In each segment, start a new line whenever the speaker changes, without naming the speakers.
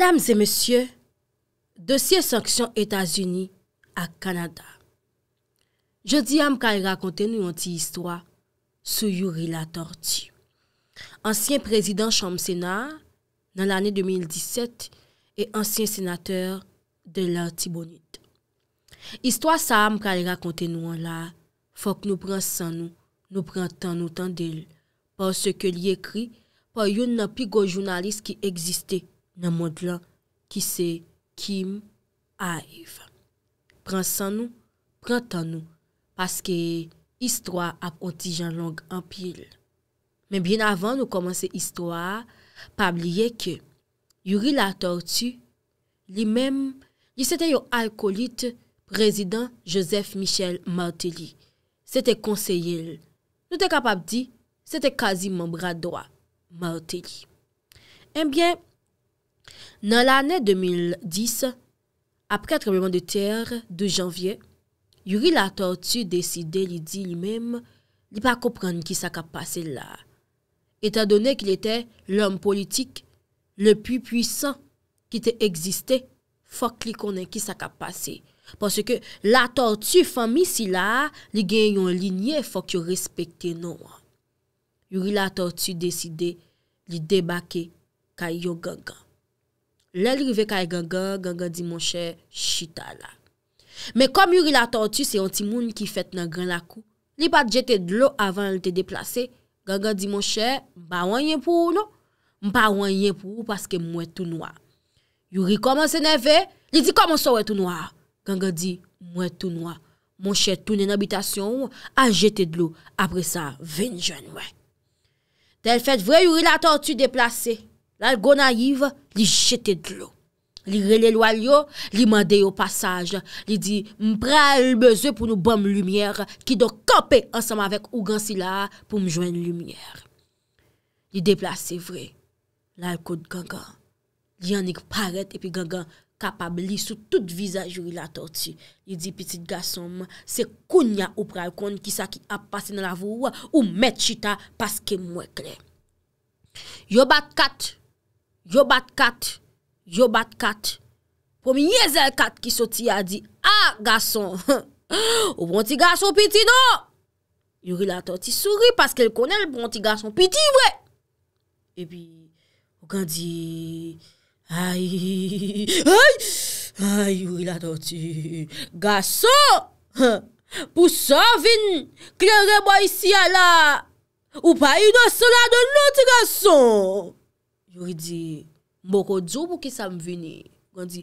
Madame et monsieur, dossier sanction Etats-Unis à Canada. Je dis à m'kare raconter nou an ti histoire, sou youri la tortue. Ancien président chambre sénat nan l'année 2017 et ancien sénateur de l'artibonite. Histoire sa am kare raconter nou an la, fok nou pran san nou, nou pran tan nou tan del, por se ke li ekri, por youn nan pi go jounalist ki egziste. nan mod lan ki se kim a yiv. Pransan nou, prantan nou, paske istwa ap ontijan long anpil. Men bien avan nou komanse istwa, pabliye ke, yuri la tortue, li men, li sete yo alkolit prezident Joseph Michel Martelly, sete konseyel. Nou te kapap di, sete kazi moun bradwa, Martelly. En bien, Nan l'anè 2010, apre atrebleman de ter, 2 janvye, yuri la tortue deside li di li mèm li pa koupran ki sa ka pase la. Etan donè ki li te l'anm politik, le pi pwisan ki te egziste, fok li konen ki sa ka pase. Pwese ke la tortue fan mi si la, li gen yon linye fok yo respekte nou. Yuri la tortue deside li debake ka yo gang gang. Le lrive kay ganga, ganga di mon chè, chita la. Me kom yuri la tortu, se yon ti moun ki fet nan gran la kou. Li pat jete dlo avan l te deplase, ganga di mon chè, ba wanyen pou ou nou? Mpa wanyen pou ou, paske mwen tou noa. Yuri koman se neve, li di koman so we tou noa. Ganga di, mwen tou noa. Mon chè toune nan bitasyon ou, an jete dlo. Apre sa, ven jenwe. Tel fet vwe yuri la tortu deplase. La l go na yiv, li jete dlo. Li rele lwa li yo, li mande yo pasaj. Li di, mpral meze pou nou bom lumièr, ki do kope ansam avèk ou gansi la pou mjwen lumièr. Li deplase vre. La l kote gangan. Li anik paret epi gangan kapab li sou tout vizaj yori la torti. Li di, pitit gasom, se kounya ou pral kon, ki sa ki ap pase nan la vou ou met chita paske mwen kre. Yo bat katu. Yobat kat, yobat kat, pomi yez el kat ki soti a di, a, gason, ou bronti gason piti nou, yori la toti souri paske l konen l bronti gason piti vwe, e bi, ou kan di, a, a, a, yori la toti, a, a, a, yori la toti, gason, pou sò vin, klerre bo yisi a la, ou pa yi do sò la do noti gason, Yori di, moro djou pou ki sa m vini. Yori di,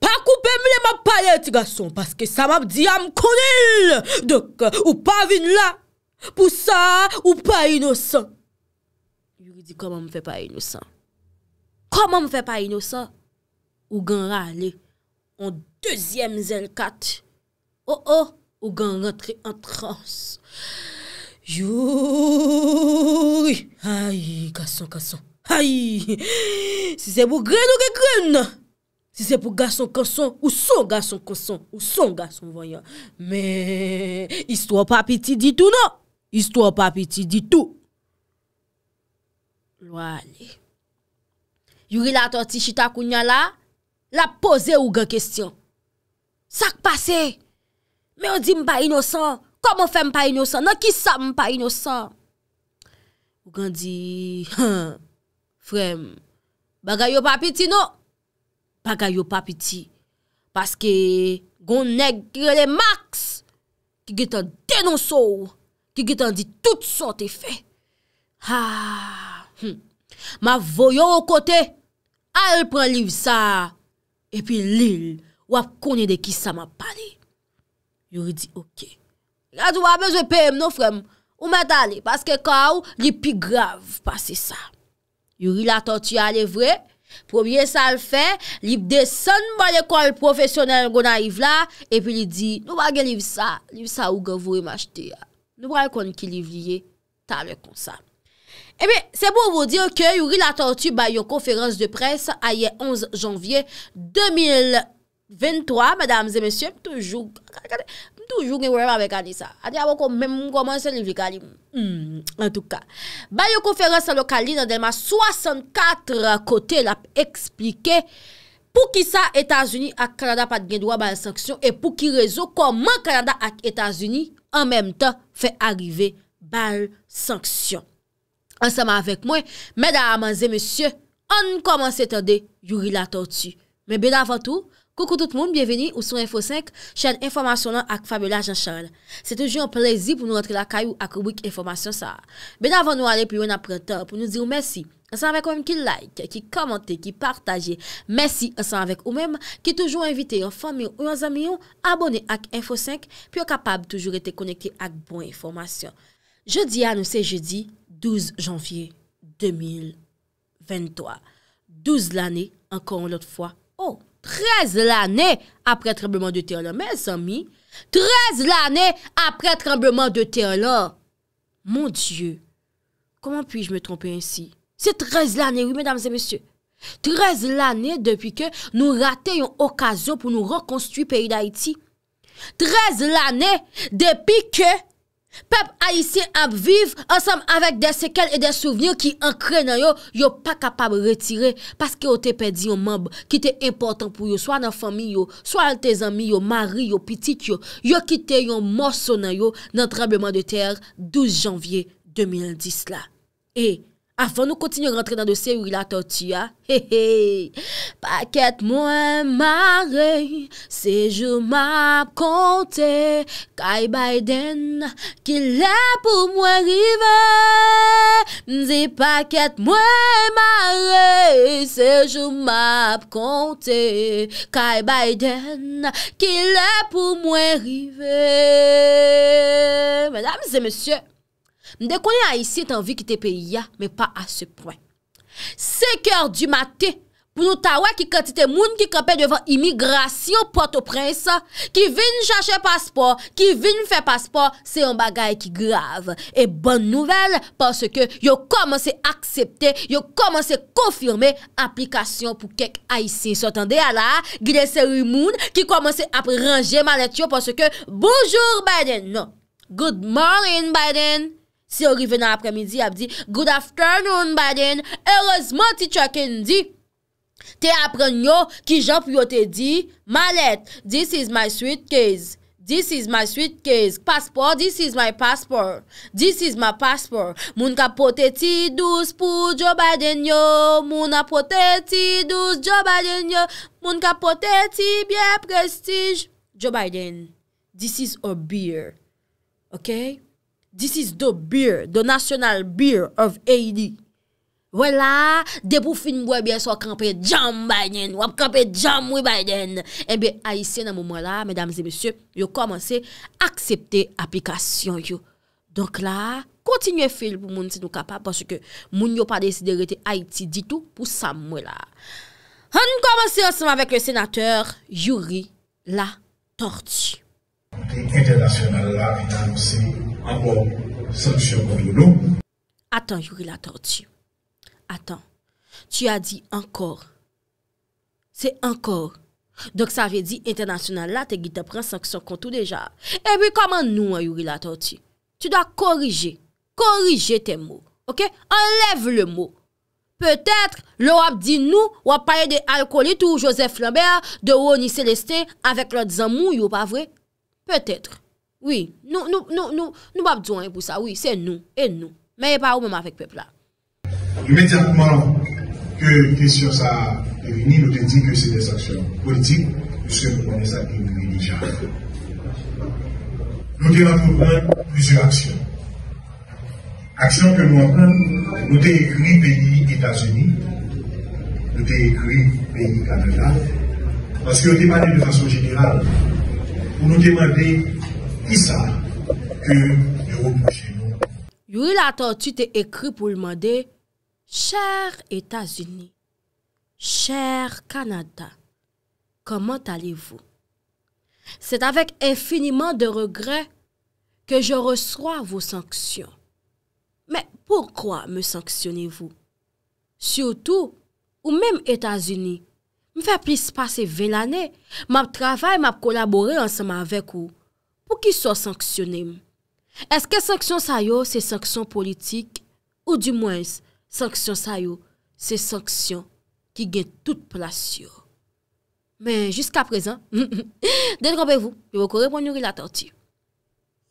pa koupem le ma palet, gason, paske sa m ap di am konil. Dok, ou pa vin la, pou sa, ou pa inosan. Yori di, koman m fe pa inosan? Koman m fe pa inosan? Ou gen rale, an dezyem zel kat. Oh, oh, ou gen rentre an trans. Yori, ay, gason, gason. Ay, si se pou gren ou ke gren nan? Si se pou gason konson, ou son gason konson, ou son gason voyan. Men, istwa ou pa piti ditou nan? Istwa ou pa piti ditou. Lwa li. Yurila ato ti chita kounyan la, la pose ou gen kestyon. Sak pase? Men ou di mpa inosan? Komo fe mpa inosan? Nan ki sa mpa inosan? Ou gen di, hèn. Hmm. Frem, bagay yo pa piti no? Bagay yo pa piti, paske goun neg kirele max, ki git an denoso, ki git an di tout sote fe. Ha! Hmm. Ma voyo w kote, al pren liv sa, epi lil, wap konye de ki sa ma pane. Yori di, ok. Gado w apen zwe peme no, frem, ou met ale, paske kaw, li pi grav pase sa. Yori la tortue alevwe, probye sa al fe, libe de san ban ekol profesyonel gona ive la, epi li di, nou bagen libe sa, libe sa ou gavou e machete ya. Nou bagen kon ekilivye, tabe konsan. Eh Ebe, sebo vou dire ke yori la tortue baye yon konferans de pres a ye 11 janvye 2023, madames et messieurs, toujou, kakade, kakade. Toujou gen wèm avè gani sa. Adi avon kon mèm moun komanse li vè gani. En tout ka. Bayokonferans lokal li nan dema 64 kote l ap eksplike pou ki sa Etasuni ak Kanada pat gen dwa bal sanksyon e pou ki rezo koman Kanada ak Etasuni an mèm tan fè arrive bal sanksyon. Anseman avèk mwen, mèdaman zè mèsyè, an komanse tè de yu rilatò ti. Mè bèd avan tou. Koukou tout moun, bienveni ou sou Info 5, chen informasyon lan ak Fabiola Jean-Charles. Se toujou yon prezi pou nou rentre la kayou ak wik informasyon sa. Ben avan nou ale pou yon apretan pou nou diw mersi. An san vek ou men ki like, ki komante, ki partaje. Mersi an san vek ou men ki toujou invite yon fami ou yon zami yon abone ak Info 5 pi yon kapab toujou ete konekte ak bon informasyon. Je di an ou se je di 12 janvye 2023. 12 l'anè, ankon l'ot fwa, oh! 13 l'année après tremblement de terre-là, mes amis, 13 l'année après tremblement de terre-là, mon dieu, comment puis-je me tromper ainsi, c'est 13 l'année, oui mesdames et messieurs, 13 l'année depuis que nous raté yon occasion pour nous reconstruire le pays d'Haïti, 13 l'année depuis que... Pep a isi ap viv, ansem avèk de sekel e de souvnyon ki ankre nan yo, yo pa kapab retire. Paske yo te pedi yon mamb ki te important pou yo, swa nan fami yo, swa nan te zami yo, mari yo, pitik yo. Yo kite yon morson nan yo nan trebleman de ter 12 janvye 2010 la. E! Afan nou kontinyo rentre nan dosye ou il a totu ya. He he. Paket mwen mare, sejou m ap konte, Kaye Biden, ki lè pou mwen rive. Ndi paket mwen mare, sejou m ap konte, Kaye Biden, ki lè pou mwen rive. Madame se monsie. Mde konye Aisyen tanvi ki te pe ya, me pa a se prwen. Se kèr di matè, pou nou ta wè ki kantite moun ki kapè devan imigrasyon poto prensa, ki vin chache paspor, ki vin fè paspor, se yon bagay ki grav. E bon nouvel, parce ke yo komanse akseptè, yo komanse konfirme aplikasyon pou kek Aisyen. Sotande a la, gilese ou moun, ki komanse apre range malet yo, parce ke, boujou Biden, nou, good morning Biden, Si yo rive nan apre midi ap di, good afternoon baden, erozman ti chakendi. Te apren yo, ki jop yo te di, malet, this is my sweet case, this is my sweet case, paspor, this is my paspor, this is my paspor, moun kapote ti douz pou Joe Biden yo, moun apote ti douz Joe Biden yo, moun kapote ti biye prestij, Joe Biden, this is a beer, ok? Ok? This is the beer, the national beer of Haiti. Voilà, de pou fin boye biye sou a kampe jam baynen, wap kampe jam wibaynen. En be Haitien nan mou mou la, medams et messieurs, yo komanse aksepte aplikasyon yo. Donk la, kontinye fil pou moun si nou kapap, pwosye ke moun yo pa desiderete Haiti ditou pou sa mou la. An komanse osman vek le senateur, Jury La Tortue.
The
international law in Haiti. Apo, sanksyon kon yon nou.
Atan, Yurila Torti. Atan. Ti eh a di, ankor. Se ankor. Donk sa ve di, internasyonan la, te gite pran sanksyon kon tou deja. E bi, koman nou, Yurila Torti? Ti doa korije. Korije te mou. Ok? Enleve le mou. Petetre, lo ap di nou, wap paye de alkolit ou Josef Lambert, de Roni Celeste, avek lor di zan mou, yon pa vwe? Petetre. Oui, nou bab djouan pou sa Oui, se nou, e nou Men e pa ou mouman fek pepla
Ymèdiatman Kè tesyon sa e Noutè di kè se des aksyon politik Pouske nou pwè mè sa kè moumen di jan Noutè nan pou mwen Pousye aksyon Aksyon kè nou mwen Noutè ekri peyi Etasuni Noutè ekri Peyi Kanada Pouske nou di manè de fason jeneral Pou nou di manè de Isa, koum, yon koum.
Yoi la ton tu te ekri pou lman de, chèr Etasuni, chèr Kanada, koman tali vou? Sèt avèk enfiniman de regre, kè jè reswa vou sanksyon. Mè poukwa mè sanksyonè vou? Siyoutou, ou mèm Etasuni, mè fè plis pase vel anè, mè ap travè, mè ap kolaborè ansèm avèk ou, pou ki sou sanksyonem. Eske sanksyon sa yo, se sanksyon politik, ou di mwens, sanksyon sa yo, se sanksyon ki gen tout plasyon. Men, jiska prezen, dedrobevou, yo kore mwen yuri la tanti.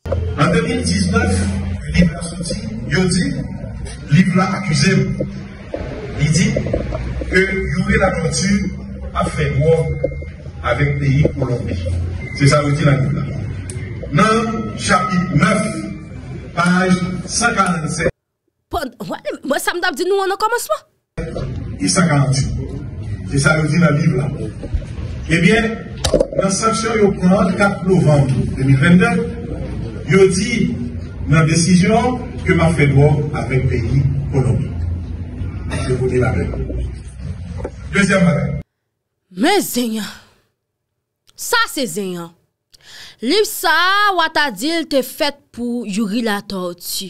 An 2019, li vla soti, yo di, li vla akusem, li di, yo vla akuti, a fe mwen, avek deyi kolombi. Se sa voti la gouta. Nan, chapit 9, page 147.
Pond, wè,
mwen sa mdav di nou wè nan koman swa?
I 50, jè sa yon di nan liv la. Ebyen, nan saksyon yon prouan 4 louvandou, demit render, yon di nan desisyon keman fèd wò avèk peyi konomi. Jè vodi la bè. Dezyan mwen.
Mè zènyan. Sa se zènyan. Liv sa wata dil te fet pou yuri la tortu.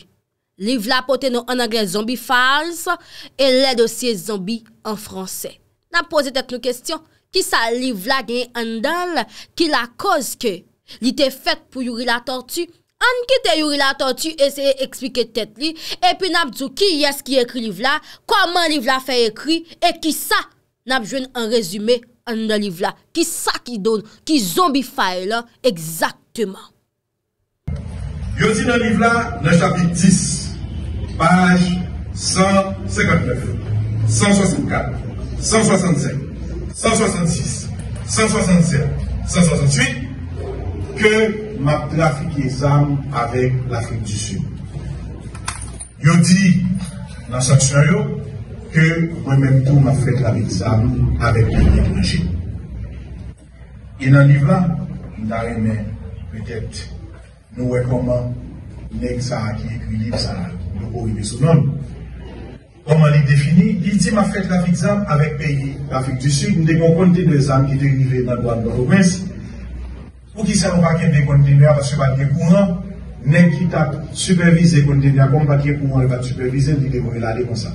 Liv la pote nou an angle zombi fals, e le dosye zombi an franse. Nap pose tek nou kestyon, ki sa liv la gen an dal, ki la koz ke li te fet pou yuri la tortu, an ki te yuri la tortu, eseye ekspike tet li, epi nap djou ki yes ki ekri liv la, koman liv la fe ekri, e ki sa nap jwen an rezume konpon. An nan liv la ki sa ki don Ki zombi faye la Eksaktouman
Yo ti nan liv la Nan chapit 10 Paj 159 164 165 166 167 168 Ke ma plafikye zan avek lafik di sou Yo ti nan chak chan yo que, moi même tout m'a fait la vit avec les étrangers. Et dans le livre-là, la, comment aimé, peut-être, nous voyons comment ça équilibre le ça, nous, Comment Comment il Il dit la avec l'Afrique du Sud, Nous de kon des âmes qui dans le de Pour de nous, nous. ta supervisé quand nous pour nous, va superviser nous la ça.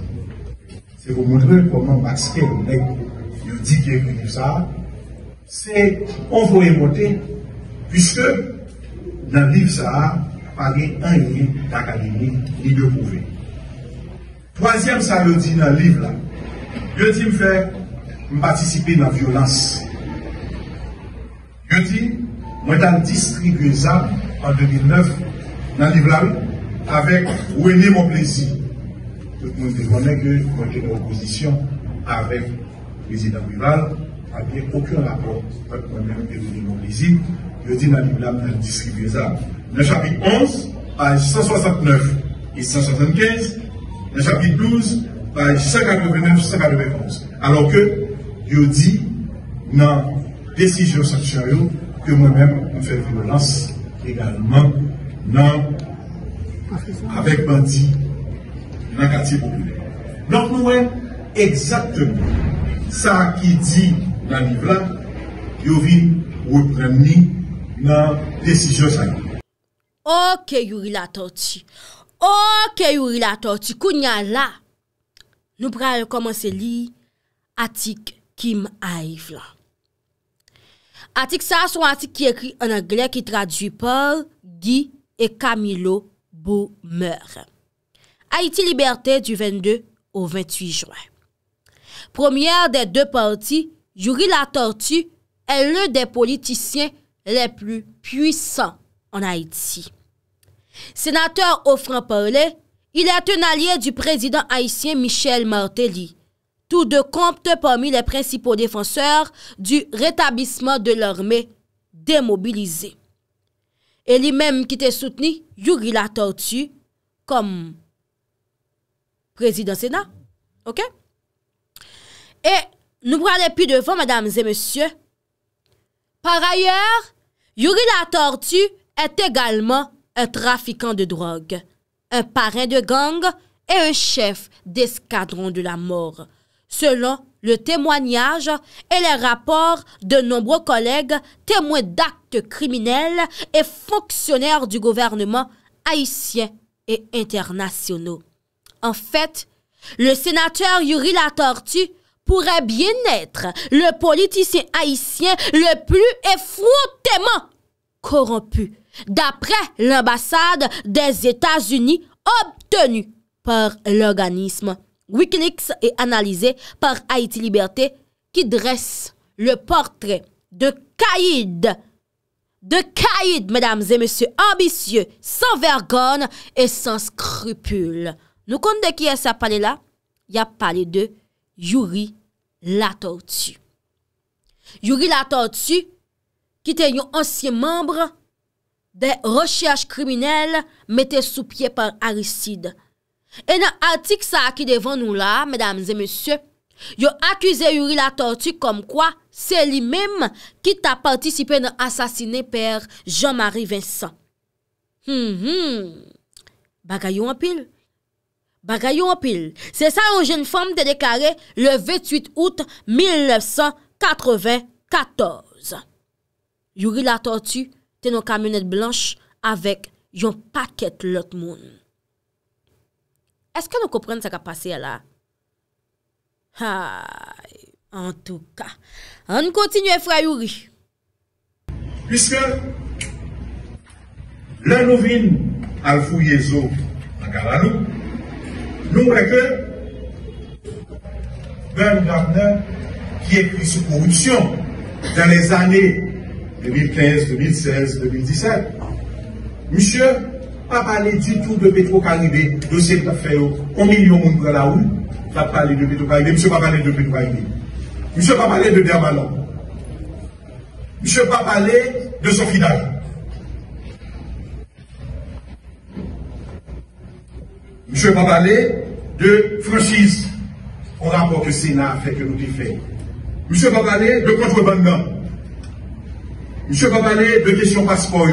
se vou mwondre pouman bakske yon nek yon di kye yon liv sa ha, se on fwo emote pwiske nan liv sa ha pwage an yon akademi yon de pouve. Toasyem sa lodi nan liv la, yon ti mwfer m patisipe nan violans. Yon ti, mwen tan distri kwen sa, an 2009, nan liv la, avek ou ene mwen plezi Tout le monde connaît que en opposition avec le président Bival n'y bien aucun rapport avec moi-même et le dans Je dis dans le livre distribuer ça. Dans le chapitre 11, page 169 et 175, dans le chapitre 12, page 189 191. Alors que, je dis dans la décision sanctionnelle que moi-même, on fait violence également
avec bandits
nan kati popule. Blok nouwen, egzakten pou, sa ki di nan livlan, yovi ou premni nan desisyon sa yon.
Ok, yuri la toti. Ok, yuri la toti. Kou nyan la, nou pran yo komanse li, atik kim aif lan. Atik sa, sou atik ki ekri an angle ki tradwi Paul Guy e Camillo Boumeur. Haïti Liberté du 22 au 28 juin. Première des deux partis, Yuri La Tortue est l'un des politiciens les plus puissants en Haïti. Sénateur au franc-parler, il est un allié du président haïtien Michel Martelly. Tous deux compte parmi les principaux défenseurs du rétablissement de l'armée démobilisée. Et lui-même qui était soutenu Yuri La Tortue comme président Sénat. OK? Et nous parlons plus devant, mesdames et messieurs. Par ailleurs, Yuri la Tortue est également un trafiquant de drogue, un parrain de gang et un chef d'escadron de la mort, selon le témoignage et les rapports de nombreux collègues témoins d'actes criminels et fonctionnaires du gouvernement haïtien et internationaux. En fait, le sénateur Yuri Latortu pourrait bien être le politicien haïtien le plus effrontément corrompu, d'après l'ambassade des États-Unis obtenue par l'organisme Wikileaks et analysée par Haïti Liberté qui dresse le portrait de Caïd, de Caïd, mesdames et messieurs, ambitieux, sans vergogne et sans scrupules. Nou konde de ki yè sa pale la, yè pale de Yuri Latortu. Yuri Latortu ki te yon ansyen membre de rechèj kriminel metè sou pye par arisid. En an artik sa a ki devan nou la, mèdames et mèsyè, yo akwize Yuri Latortu kom kwa se li mèm ki ta partisipe nan asasine per Jean-Marie Vincent. Hmm, hmm, bagay yo an pil? Baga yon pil, se sa yon jen fom de dekare le 28 out 1994. Youri la tortu ten yon kamenet blanche avek yon paket lot moun. Eske nou kopren sa ka pase la? Ha, en tou ka, an nou kontinye fra Youri. Piske,
lè nou vin avouye zo baga balou. Nombre que un Gardner, qui est pris sous corruption dans les années 2015, 2016, 2017, monsieur, pas parlé du tout de Petro-Caribé, dossier de fait, combien de monde prend la rue, pas parlé de Petro-Caribé, monsieur pas parlé de Petro-Caribé. Monsieur pas parlé de Dermalon. Monsieur pas parlé de son fidèle. Je vais parler de franchise. au rapport que le Sénat a fait que nous fait. Monsieur va parler de contrebande. Monsieur pas parler de question passeport.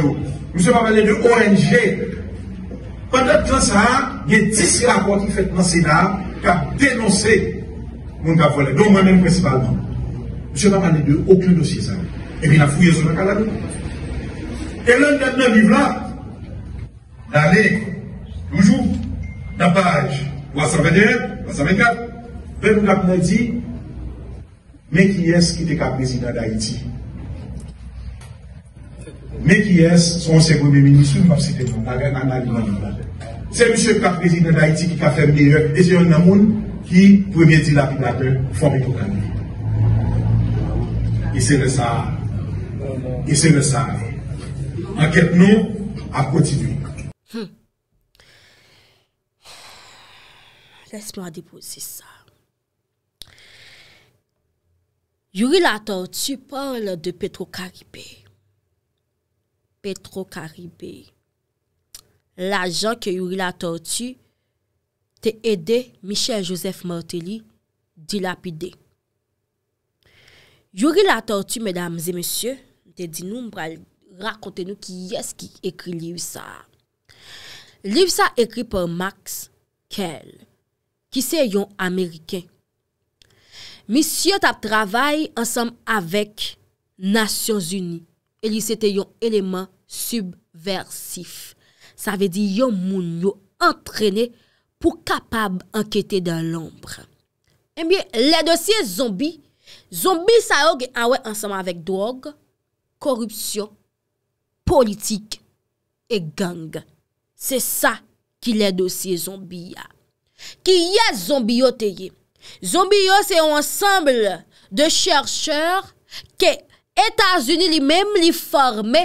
Monsieur Pas parler de ONG. Pendant temps ça, il y a 10 rapports qui fait dans le Sénat qui ont dénoncé mon gars Donc moi-même principalement. Monsieur pas parler de aucun dossier ça. Et puis la fouille sur la calade. Et l'un d'entre nous livres là, d'aller, toujours, Dapaj, wasa vene, wasa vene kap. Penou kap ne di, me ki es ki te kap prezident da iti. Me ki es, son se gome minisou, pap si te kontage nan nalimani. Se msè kap prezident da iti ki ka fèm deye, e zyon namoun ki pwemye di la pi datè, fòm eto kande. E se le sa. E se le sa. Anket nou,
ap kontidou. Lese mwen a deposi sa. Yori la tortue parle de Petro Karibé. Petro Karibé. La jan ke Yori la tortue te ede Michel Joseph Martelly dilapide. Yori la tortue, medamze, mesye, te dinou mbra l rakote nou ki yes ki ekri liv sa. Liv sa ekri pou Max Kell. Ki se yon Ameriken? Misye tap travay ansam avèk Nasyons Uni. Eli se te yon eleman subversif. Sa ve di yon moun yo antrene pou kapab anketè dan lombre. Emiye, le dosye zombi, zombi sa yon gè anwè ansam avèk drog, korupsyon, politik, e gang. Se sa ki le dosye zombi ya. Ki yon zombiyo te ye Zombiyo se ansambl de chersher Ke Etats-Unis li menm li formè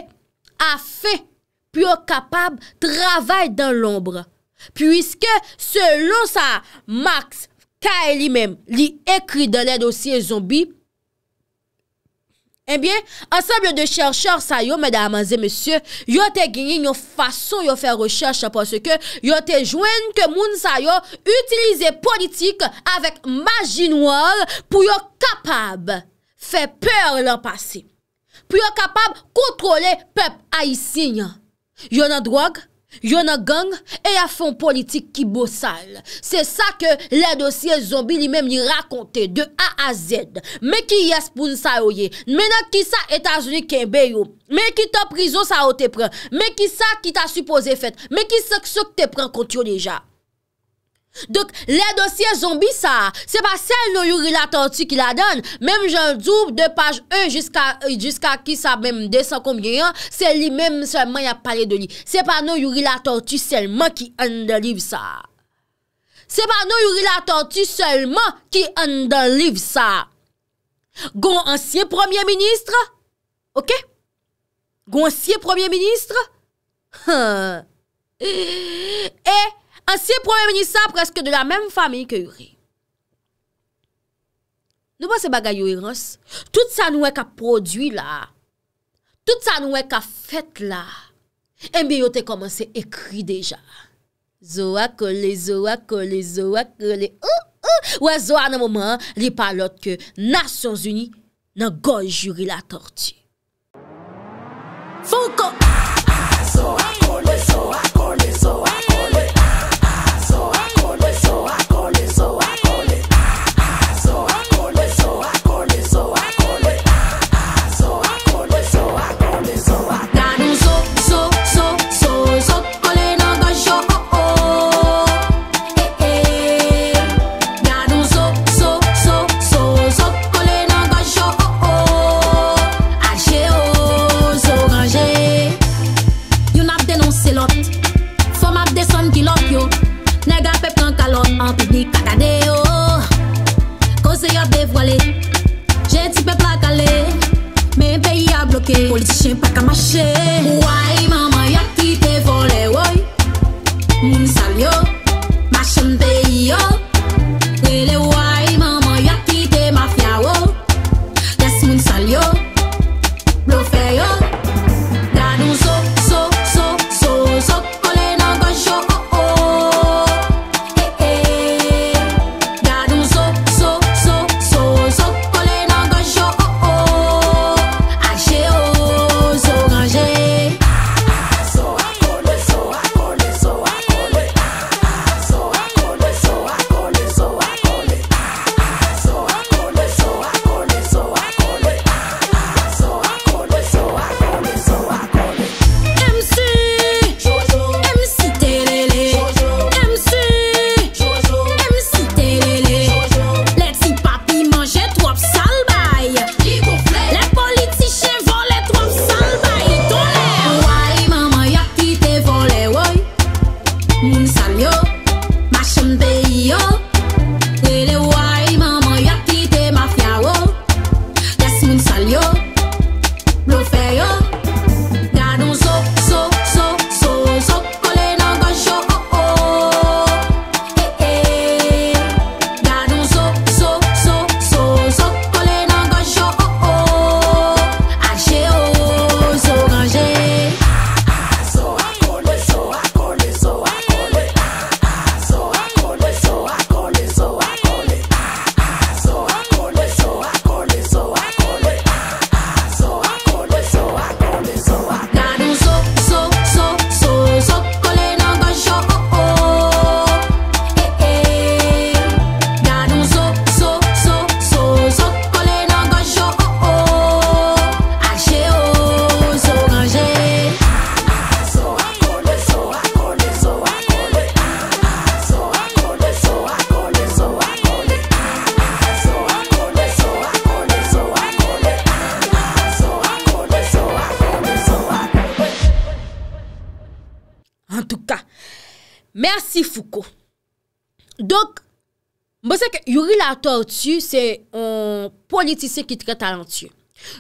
A fe pou yo kapab travay dan lombre Puiske selon sa Max K. li menm Li ekri dan lè dosye zombi Enbyen, eh anseble de chershor sa yo, mèdè amazè mèsyè, yon te genye yon fason yon fè rechèche pòsè ke yon te jwen ke moun sa yo Utilize politik avèk magi noual pou yon kapab fè pèr lan pasi Pou yon kapab kontrole pèp aysin Yon nan drog? Yon a gang, e a fon politik ki bosal. Se sa ke la dosye zombi li mem li rakonte de A a Z. Mè ki yas pou nsa oye, mè nan ki sa etajouni kenbe yo, mè ki ta prizo sa o te pren, mè ki sa ki ta supose fet, mè ki sa kso te pren kont yo deja. Donk, le dosye zombi sa, se pa sel nou yuri la tanti ki la don, mem jen djoub de page 1 jiska ki sa mem de san konbyen, se li mem selman ya pale de li. Se pa nou yuri la tanti selman ki an de liv sa. Se pa nou yuri la tanti selman ki an de liv sa. Gon ansye premier ministre? Ok? Gon ansye premier ministre? Ha! E! E! Ansiye premier menisa preske de la mèm fami ke yuri. Nou pa se bagay yo eros, tout sa nouè ka prodwi la, tout sa nouè ka fèt la, mbi yo te komanse ekri deja. Zowa kole, zowa kole, zowa kole, oh, oh. ouè zowa nan mouman li palot ke Nasyons Uni nan goj yuri la torti.
salió, lo feo.
Yori La Tortue, se yon politisyen ki tre talentye.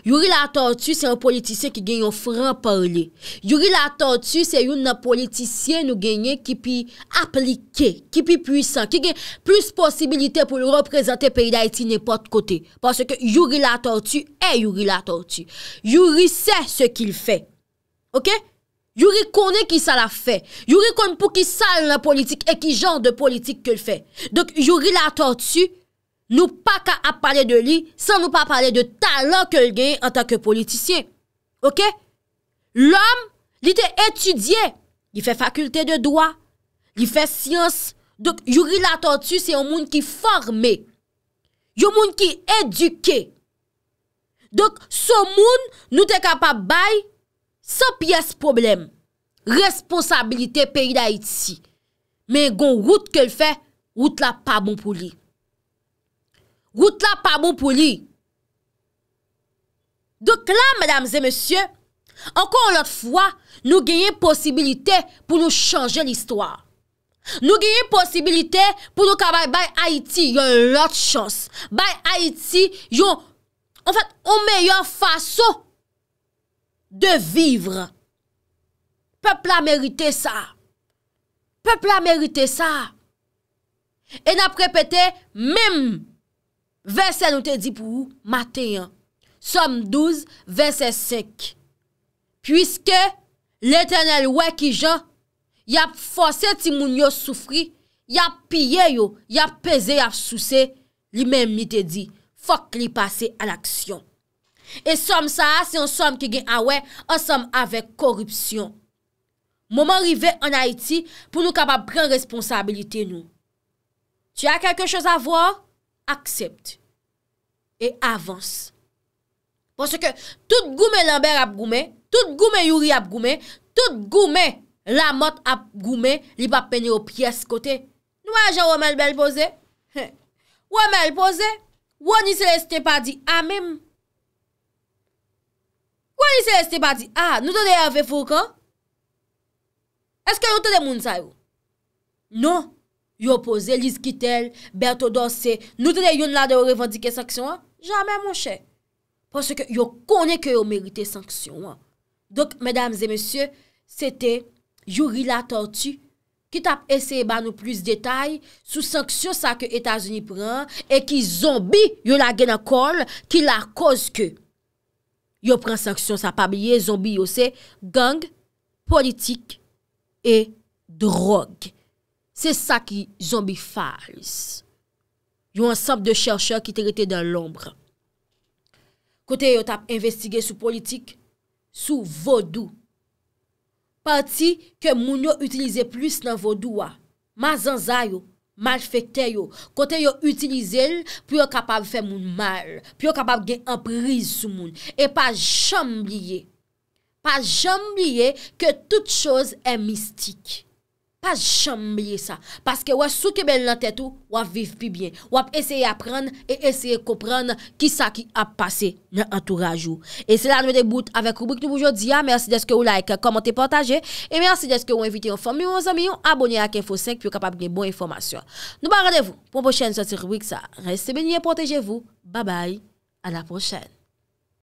Yori La Tortue, se yon politisyen ki gen yon fran parli. Yori La Tortue, se yon politisyen nou genye ki pi aplike, ki pi pwisan, ki gen plus posibilite pou lwè prezente peyi da iti nepot kote. Parce ke Yori La Tortue, e Yori La Tortue. Yori se se kil fe. Ok? Yori konè ki sa la fè. Yori konè pou ki sal la politik e ki jan de politik ke l fè. Dok, yori la tortu, nou pa ka ap pale de li, san nou pa pale de talan ke l gen an tanke politisyen. Ok? L om, li te etudye. Li fè fakultè de doa. Li fè siyans. Dok, yori la tortu, se yon moun ki formè. Yon moun ki eduke. Dok, se moun nou te kapab baye Sop yes problem, responsabilite peyi da Haiti. Men yon route ke l fè, route la pa bon pou li. Route la pa bon pou li. Dok la, madame zè, monsieur, ankon lot fwa, nou genye posibilite pou nou chanje l istwa. Nou genye posibilite pou nou kavay bay Haiti yon lot chans. Bay Haiti yon, an fat, yon meyò faso De vivre. Pepl a merite sa. Pepl a merite sa. E na prepete, Mim, Ve se nou te di pou, Mate yon. Som 12, Ve se sek. Puiske, Le tenel we ki jan, Yap fose ti moun yo soufri, Yap piye yo, Yap pese yap souse, Li men mi te di, Fok li pase an aksyon. E som sa, se yon som ki gen ah awen, an som avek korupsyon. Mouman rive an Haiti, pou nou kapap pren responsabilite nou. Tu ya kelke chos avor? Aksept. E avans. Pwosè ke, tout goume lamber ap goume, tout goume youri ap goume, tout goume lamot ap goume, li pa pene o piyes kote. Nou an jan wamel bel pose? Wamel pose? Wou ni se les ten pa di amem? Kwa li se este ba di? Ah, nou te non. de avè fò kò? Eske yon te de moun sa yon? Non. Yon pose Liz Kittel, Berthodos se. Nou te de yon la de yon revendike sanksyon an? Jamè monshe. Pòsè ke yon kone ke yon merite sanksyon an. Dok, mèdames et mèsyon, se te, yon ri la tortue ki tap ese ban ou plus detay sou sanksyon sa ke Etats-Unis pren e ki zombi yon la gen akol ki la koz ke. Yo pren saksyon sa pabliye, zombi yo se gang, politik e drog. Se sa ki zombi falis. Yo ansap de chersher ki terite dan lombre. Kote yo tap investigye sou politik, sou vodou. Parti ke moun yo utilize plus nan vodou wa. Ma zan zay yo. Mal fèkte yo. Kote yo utilize l, pou yo kapab fè moun mal. Pou yo kapab gen anpriz sou moun. E pa jambliye. Pa jambliye, ke tout chòz è mistik. Pas chanmye sa. Paske wè souke bel nan tètou, wè viv pi bien. Wè eseye aprenn, e eseye kouprenn ki sa ki ap pase nan entourajou. E se la nou debout avèk rubik nou boujoudiya. Mènsi deske ou like, komante, potaje. E mènsi deske ou invite yon fami ou yon sami yon. Abonye ak Info 5 pi ou kapab gen bon informasyon. Nou ba radevou. Pon pochène sotir wik sa. Reste benye, potejevou. Ba bay. A la pochène.